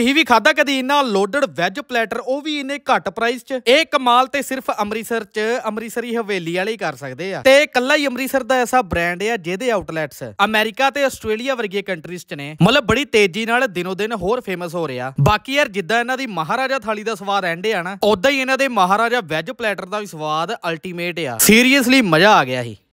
ਤੁਸੀਂ ਵੀ ਖਾਦਾ ਕਦੀ ਇਹਨਾਂ ਲੋਡਡ ਵੈਜ ਪਲੇਟਰ ਉਹ ਵੀ ਇਹਨੇ ਘੱਟ ਪ੍ਰਾਈਸ 'ਚ ਇਹ ਕਮਾਲ ਤੇ ਸਿਰਫ ਅੰਮ੍ਰਿਤਸਰ 'ਚ ਅੰਮ੍ਰਿਤਸਰੀ ਹਵੇਲੀ ਵਾਲੇ ਹੀ ਕਰ ਸਕਦੇ ਆ ਤੇ ਕੱਲਾ ਹੀ ਅੰਮ੍ਰਿਤਸਰ ਦਾ ਐਸਾ ਬ੍ਰਾਂਡ ਆ ਜਿਹਦੇ ਆਊਟਲੈਟਸ ਅਮਰੀਕਾ ਤੇ ਆਸਟ੍ਰੇਲੀਆ ਵਰਗੀਆਂ ਕੰਟਰੀਜ਼ 'ਚ ਨੇ ਮਤਲਬ ਬੜੀ ਤੇਜ਼ੀ ਨਾਲ ਦਿਨੋ ਦਿਨ ਹੋਰ ਫੇਮਸ ਹੋ ਰਿਹਾ ਬਾਕੀ ਯਾਰ ਜਿੱਦਾਂ ਇਹਨਾਂ ਦੀ ਮਹਾਰਾਜਾ ਥਾਲੀ ਦਾ ਸਵਾਦ ਰਹਿੰਦੇ ਆ ਨਾ ਉਦਾਂ ਹੀ ਇਹਨਾਂ ਦੇ ਮਹਾਰਾਜਾ ਵੈਜ ਪਲੇਟਰ ਦਾ ਵੀ ਸਵਾਦ ਅਲਟੀਮੇਟ ਆ ਸੀਰੀਅਸਲੀ ਮਜ਼ਾ ਆ ਗਿਆ ਸੀ